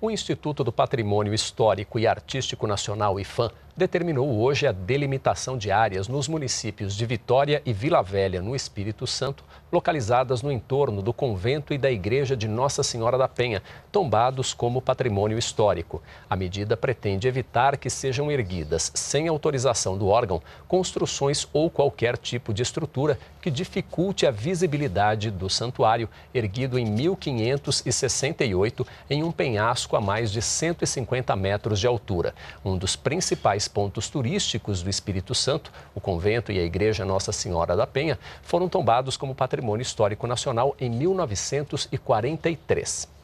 o Instituto do Patrimônio Histórico e Artístico Nacional, IFAM, determinou hoje a delimitação de áreas nos municípios de Vitória e Vila Velha, no Espírito Santo, localizadas no entorno do convento e da igreja de Nossa Senhora da Penha, tombados como patrimônio histórico. A medida pretende evitar que sejam erguidas, sem autorização do órgão, construções ou qualquer tipo de estrutura que dificulte a visibilidade do santuário, erguido em 1568 em um penhasco a mais de 150 metros de altura. Um dos principais principais pontos turísticos do Espírito Santo, o convento e a igreja Nossa Senhora da Penha, foram tombados como patrimônio histórico nacional em 1943.